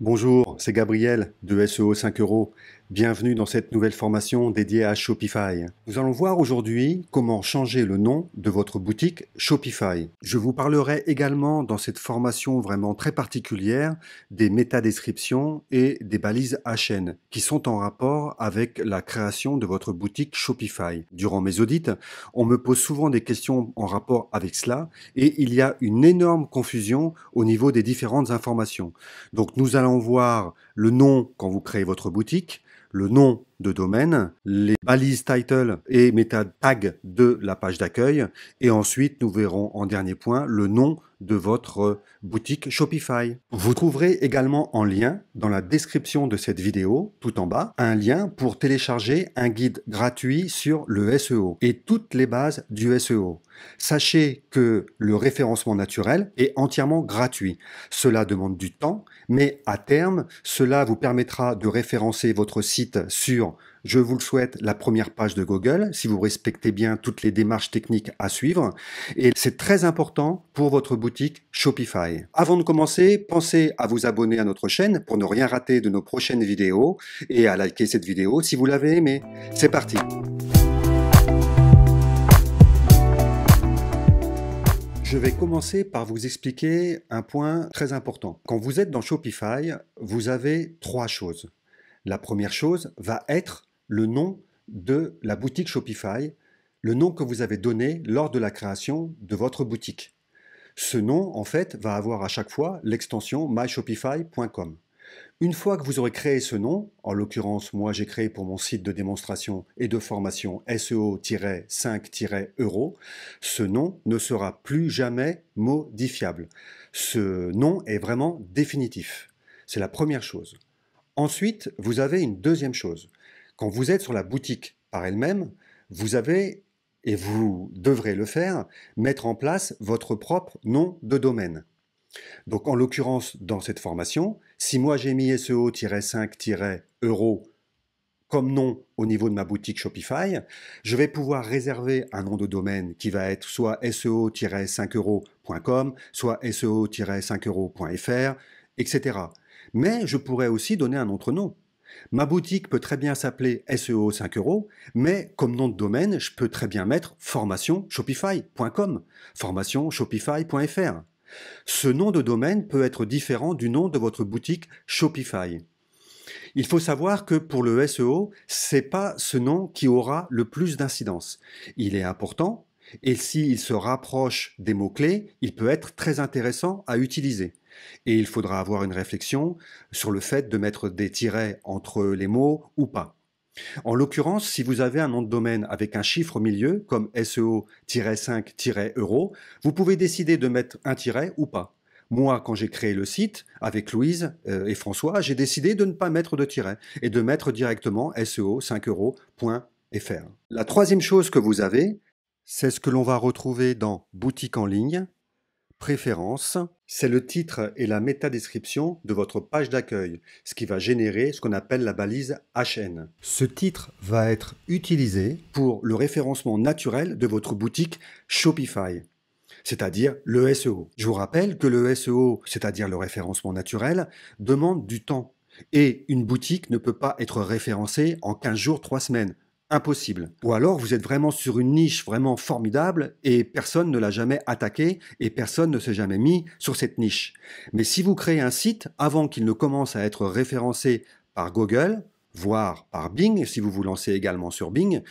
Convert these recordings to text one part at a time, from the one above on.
Bonjour, c'est Gabriel de SEO 5 euros. Bienvenue dans cette nouvelle formation dédiée à Shopify. Nous allons voir aujourd'hui comment changer le nom de votre boutique Shopify. Je vous parlerai également dans cette formation vraiment très particulière des métadescriptions et des balises HN qui sont en rapport avec la création de votre boutique Shopify. Durant mes audits, on me pose souvent des questions en rapport avec cela et il y a une énorme confusion au niveau des différentes informations. Donc nous allons voir le nom quand vous créez votre boutique, le nom de domaine, les balises title et meta tag de la page d'accueil, et ensuite nous verrons en dernier point le nom de votre boutique Shopify. Vous trouverez également en lien dans la description de cette vidéo, tout en bas, un lien pour télécharger un guide gratuit sur le SEO et toutes les bases du SEO. Sachez que le référencement naturel est entièrement gratuit. Cela demande du temps, mais à terme, cela vous permettra de référencer votre site sur je vous le souhaite, la première page de Google, si vous respectez bien toutes les démarches techniques à suivre. Et c'est très important pour votre boutique Shopify. Avant de commencer, pensez à vous abonner à notre chaîne pour ne rien rater de nos prochaines vidéos et à liker cette vidéo si vous l'avez aimée. C'est parti Je vais commencer par vous expliquer un point très important. Quand vous êtes dans Shopify, vous avez trois choses la première chose va être le nom de la boutique Shopify, le nom que vous avez donné lors de la création de votre boutique. Ce nom, en fait, va avoir à chaque fois l'extension myshopify.com. Une fois que vous aurez créé ce nom, en l'occurrence, moi j'ai créé pour mon site de démonstration et de formation SEO-5-Euro, ce nom ne sera plus jamais modifiable. Ce nom est vraiment définitif. C'est la première chose. Ensuite, vous avez une deuxième chose. Quand vous êtes sur la boutique par elle-même, vous avez, et vous devrez le faire, mettre en place votre propre nom de domaine. Donc en l'occurrence, dans cette formation, si moi j'ai mis SEO-5-euro comme nom au niveau de ma boutique Shopify, je vais pouvoir réserver un nom de domaine qui va être soit SEO-5euro.com, soit SEO-5euro.fr, etc. Mais je pourrais aussi donner un autre nom. Ma boutique peut très bien s'appeler SEO 5 euros, mais comme nom de domaine, je peux très bien mettre formation shopify.com, formation shopify.fr. Ce nom de domaine peut être différent du nom de votre boutique Shopify. Il faut savoir que pour le SEO, c'est pas ce nom qui aura le plus d'incidence. Il est important et s'il se rapproche des mots-clés, il peut être très intéressant à utiliser. Et il faudra avoir une réflexion sur le fait de mettre des tirets entre les mots ou pas. En l'occurrence, si vous avez un nom de domaine avec un chiffre au milieu, comme SEO-5-euro, vous pouvez décider de mettre un tiret ou pas. Moi, quand j'ai créé le site, avec Louise euh, et François, j'ai décidé de ne pas mettre de tiret et de mettre directement SEO5euro.fr. La troisième chose que vous avez, c'est ce que l'on va retrouver dans Boutique en ligne, préférence, c'est le titre et la métadescription de votre page d'accueil, ce qui va générer ce qu'on appelle la balise HN. Ce titre va être utilisé pour le référencement naturel de votre boutique Shopify c'est-à-dire le SEO. Je vous rappelle que le SEO, c'est-à-dire le référencement naturel, demande du temps. Et une boutique ne peut pas être référencée en 15 jours, 3 semaines impossible. Ou alors vous êtes vraiment sur une niche vraiment formidable et personne ne l'a jamais attaqué et personne ne s'est jamais mis sur cette niche. Mais si vous créez un site avant qu'il ne commence à être référencé par Google, voire par Bing, si vous vous lancez également sur Bing,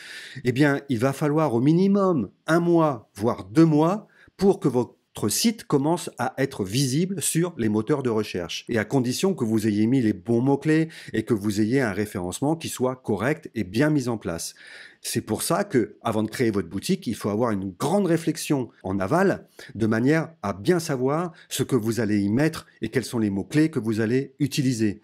eh bien il va falloir au minimum un mois, voire deux mois pour que vos site commence à être visible sur les moteurs de recherche. Et à condition que vous ayez mis les bons mots-clés et que vous ayez un référencement qui soit correct et bien mis en place. C'est pour ça que, avant de créer votre boutique, il faut avoir une grande réflexion en aval, de manière à bien savoir ce que vous allez y mettre et quels sont les mots-clés que vous allez utiliser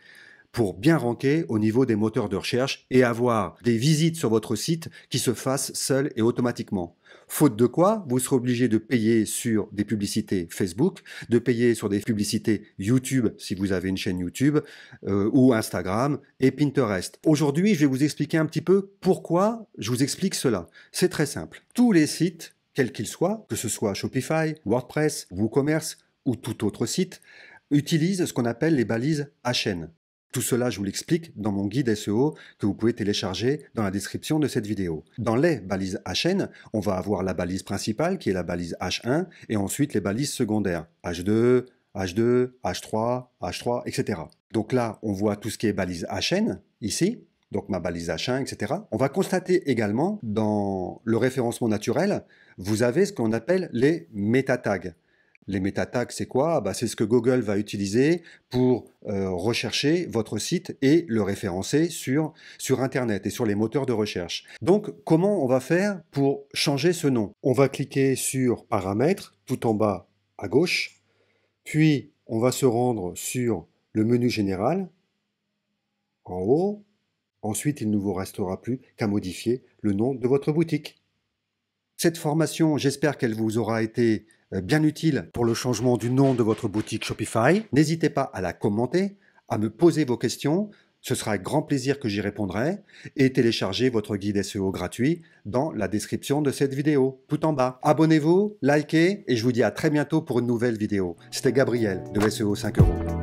pour bien ranker au niveau des moteurs de recherche et avoir des visites sur votre site qui se fassent seules et automatiquement. Faute de quoi, vous serez obligé de payer sur des publicités Facebook, de payer sur des publicités YouTube si vous avez une chaîne YouTube, euh, ou Instagram et Pinterest. Aujourd'hui, je vais vous expliquer un petit peu pourquoi je vous explique cela. C'est très simple. Tous les sites, quels qu'ils soient, que ce soit Shopify, WordPress, WooCommerce ou tout autre site, utilisent ce qu'on appelle les balises HN. Tout cela, je vous l'explique dans mon guide SEO que vous pouvez télécharger dans la description de cette vidéo. Dans les balises HN, on va avoir la balise principale qui est la balise H1 et ensuite les balises secondaires H2, H2, H3, H3, etc. Donc là, on voit tout ce qui est balise HN ici, donc ma balise H1, etc. On va constater également dans le référencement naturel, vous avez ce qu'on appelle les tags. Les métatags, c'est quoi bah, C'est ce que Google va utiliser pour euh, rechercher votre site et le référencer sur, sur Internet et sur les moteurs de recherche. Donc, comment on va faire pour changer ce nom On va cliquer sur Paramètres tout en bas à gauche, puis on va se rendre sur le menu général en haut. Ensuite, il ne vous restera plus qu'à modifier le nom de votre boutique. Cette formation, j'espère qu'elle vous aura été euh, bien utile pour le changement du nom de votre boutique Shopify. N'hésitez pas à la commenter, à me poser vos questions. Ce sera avec grand plaisir que j'y répondrai et téléchargez votre guide SEO gratuit dans la description de cette vidéo, tout en bas. Abonnez-vous, likez et je vous dis à très bientôt pour une nouvelle vidéo. C'était Gabriel de SEO 5 euros.